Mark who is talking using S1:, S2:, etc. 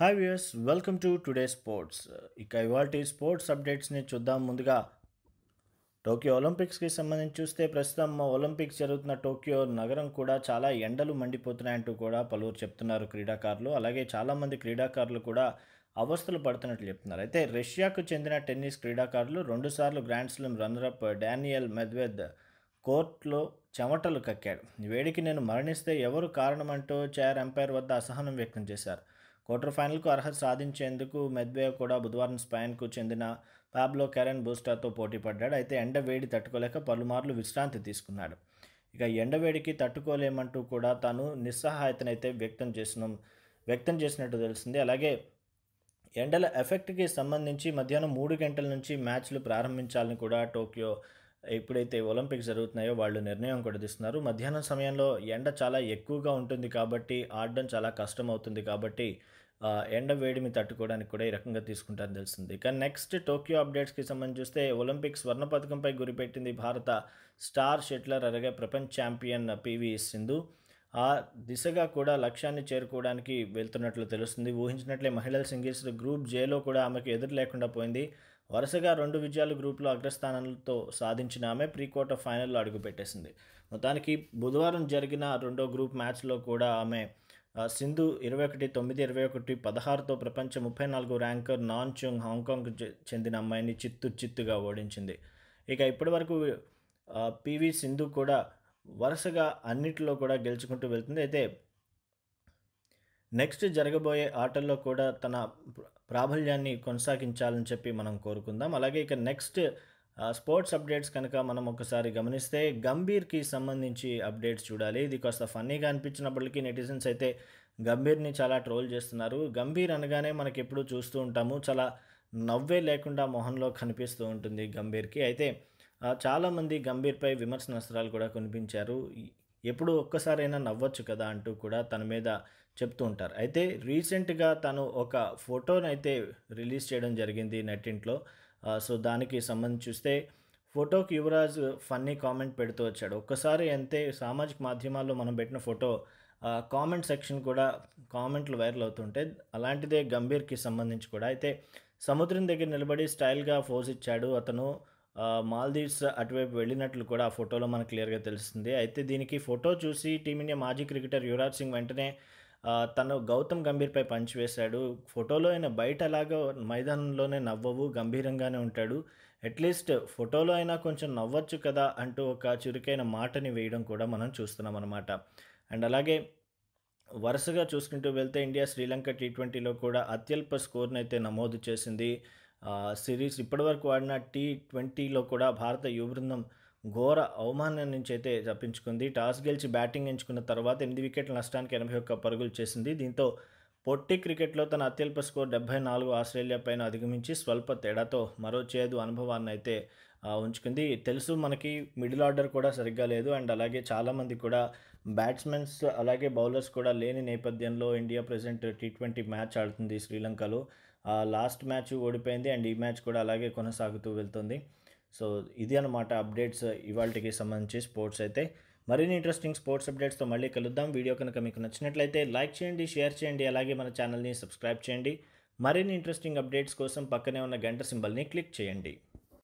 S1: hi viewers welcome to today sports ఇక ఇవాళ sports అప్డేట్స్ని చూద్దాం ముందుగా టోక్యో ఒలింపిక్స్కి సంబంధించి చూస్తే ప్రస్తుతం ఒలింపిక్స్ జరుగుతున్న టోక్యో నగరం కూడా చాలా ఎండలు మండిపోతున్నాయంటూ కూడా పలువురు చెప్తున్నారు క్రీడాకారులు అలాగే చాలామంది క్రీడాకారులు కూడా అవస్థలు పడుతున్నట్లు చెప్తున్నారు అయితే రష్యాకు చెందిన టెన్నిస్ క్రీడాకారులు రెండుసార్లు grand slam runner up Daniil Medvedev కోర్టులో చెమటలు కక్కాడు వేడికి నేను మరణిస్తే ఎవరు కారణమంటూ చైర్ ఎంపైర్ వద్ద అసహనం వ్యక్తం చేశారు క్వార్టర్ ఫైనల్కు అర్హత సాధించేందుకు మెద్వే కూడా బుధవారం స్పాన్కు చెందిన పాబ్లో కెరెన్ బూస్టర్తో పోటీ పడ్డాడు అయితే ఎండ వేడి తట్టుకోలేక పలుమార్లు విశ్రాంతి తీసుకున్నాడు ఇక ఎండవేడికి తట్టుకోలేమంటూ కూడా తాను నిస్సహాయతనైతే వ్యక్తం చేసిన వ్యక్తం చేసినట్టు తెలిసింది అలాగే ఎండల ఎఫెక్ట్కి సంబంధించి మధ్యాహ్నం మూడు గంటల నుంచి మ్యాచ్లు ప్రారంభించాలని కూడా టోక్యో ఎప్పుడైతే ఒలింపిక్స్ జరుగుతున్నాయో వాళ్ళు నిర్ణయం కూడా తీస్తున్నారు మధ్యాహ్నం సమయంలో ఎండ చాలా ఎక్కువగా ఉంటుంది కాబట్టి ఆడడం చాలా కష్టం అవుతుంది కాబట్టి ఎండ వేడిమి తట్టుకోవడానికి కూడా ఈ రకంగా తీసుకుంటారని తెలిసింది ఇక నెక్స్ట్ టోక్యో అప్డేట్స్కి సంబంధించి చూస్తే ఒలింపిక్స్ స్వర్ణ పథకంపై గురిపెట్టింది భారత స్టార్ షెట్లర్ అలాగే ప్రపంచ ఛాంపియన్ పివి సింధు ఆ దిశగా కూడా లక్ష్యాన్ని చేరుకోవడానికి వెళ్తున్నట్లు తెలుస్తుంది ఊహించినట్లే మహిళల సింగిల్స్ గ్రూప్ జేలో కూడా ఆమెకు ఎదురు లేకుండా పోయింది వరుసగా రెండు విజయాలు గ్రూప్లో అగ్రస్థానంతో సాధించిన ఆమె ప్రీ క్వార్టర్ ఫైనల్లో అడుగుపెట్టేసింది మొత్తానికి బుధవారం జరిగిన రెండో గ్రూప్ మ్యాచ్లో కూడా ఆమె సింధు ఇరవై ఒకటి తొమ్మిది ఇరవై ఒకటి పదహారుతో ప్రపంచ ముప్పై నాలుగు ర్యాంకర్ నాన్ చుంగ్ హాంకాంగ్కు చెందిన అమ్మాయిని చిత్తు చిత్తుగా ఓడించింది ఇక ఇప్పటివరకు పివి సింధు కూడా వరుసగా అన్నిటిలో కూడా గెలుచుకుంటూ వెళ్తుంది అయితే నెక్స్ట్ జరగబోయే ఆటల్లో కూడా తన ప్రాబల్యాన్ని కొనసాగించాలని చెప్పి మనం కోరుకుందాం అలాగే ఇక నెక్స్ట్ స్పోర్ట్స్ అప్డేట్స్ కనుక మనం ఒకసారి గమనిస్తే గంభీర్కి సంబంధించి అప్డేట్స్ చూడాలి ఇది కాస్త ఫన్నీగా అనిపించినప్పటికీ నెటిజన్స్ అయితే గంభీర్ని చాలా ట్రోల్ చేస్తున్నారు గంభీర్ అనగానే మనకి ఎప్పుడు చూస్తూ ఉంటాము చాలా నవ్వే లేకుండా మొహంలో కనిపిస్తూ ఉంటుంది గంభీర్కి అయితే చాలామంది గంభీర్పై విమర్శనస్త్రాలు కూడా కనిపించారు ఎప్పుడు ఒక్కసారైనా నవ్వచ్చు కదా అంటూ కూడా తన మీద చెప్తూ ఉంటారు అయితే రీసెంట్గా తను ఒక ఫోటోనైతే అయితే రిలీజ్ చేయడం జరిగింది నెట్టింట్లో సో దానికి సంబంధించి చూస్తే ఫోటోకి యువరాజ్ ఫన్నీ కామెంట్ పెడుతూ వచ్చాడు ఒక్కసారి అంతే సామాజిక మాధ్యమాల్లో మనం పెట్టిన ఫోటో కామెంట్ సెక్షన్ కూడా కామెంట్లు వైరల్ అవుతుంటే అలాంటిదే గంభీర్కి సంబంధించి కూడా అయితే సముద్రం దగ్గర నిలబడి స్టైల్గా ఫోజ్ ఇచ్చాడు అతను మాల్దీవ్స్ అటువైపు వెళ్ళినట్లు కూడా ఆ ఫోటోలో మనకు క్లియర్గా తెలుస్తుంది అయితే దీనికి ఫోటో చూసి టీమిండియా మాజీ క్రికెటర్ యువరాజ్ సింగ్ వెంటనే తను గౌతమ్ గంభీర్పై పంచి వేశాడు ఫోటోలో అయినా బయట అలాగా మైదానంలోనే నవ్వవు గంభీరంగానే ఉంటాడు అట్లీస్ట్ ఫోటోలో అయినా కొంచెం నవ్వచ్చు కదా అంటూ ఒక చురుకైన మాటని వేయడం కూడా మనం చూస్తున్నాం అనమాట అండ్ అలాగే వరుసగా చూసుకుంటూ వెళ్తే ఇండియా శ్రీలంక టీ ట్వంటీలో కూడా అత్యల్ప స్కోర్ని అయితే నమోదు చేసింది సిరీస్ ఇప్పటివరకు ఆడిన టీ ట్వంటీలో కూడా భారత యువ బృందం ఘోర అవమానం నుంచి అయితే తప్పించుకుంది టాస్ గెలిచి బ్యాటింగ్ ఎంచుకున్న తర్వాత ఎనిమిది వికెట్ల నష్టానికి ఎనభై ఒక్క పరుగులు చేసింది దీంతో పొట్టి క్రికెట్లో తన అత్యల్ప స్కోర్ డెబ్బై నాలుగు ఆస్ట్రేలియా పైన అధిగమించి స్వల్ప తేడాతో మరో చేదు అనుభవాన్ని అయితే ఉంచుకుంది తెలుసు మనకి మిడిల్ ఆర్డర్ కూడా సరిగ్గా లేదు అండ్ అలాగే చాలామంది కూడా బ్యాట్స్మెన్స్ అలాగే బౌలర్స్ కూడా లేని నేపథ్యంలో India present T twenty match ఆడుతుంది శ్రీలంకలో లాస్ట్ మ్యాచ్ ఓడిపోయింది అండ్ ఈ మ్యాచ్ కూడా అలాగే కొనసాగుతూ వెళ్తుంది సో ఇది అనమాట అప్డేట్స్ ఇవాళకి సంబంధించి స్పోర్ట్స్ అయితే మరిన్ని ఇంట్రెస్టింగ్ స్పోర్ట్స్ అప్డేట్స్తో మళ్ళీ కలుద్దాం వీడియో కనుక మీకు నచ్చినట్లయితే లైక్ చేయండి షేర్ చేయండి అలాగే మన ఛానల్ని సబ్స్క్రైబ్ చేయండి మరిన్ని ఇంట్రెస్టింగ్ అప్డేట్స్ కోసం పక్కనే ఉన్న గంట సింబల్ని క్లిక్ చేయండి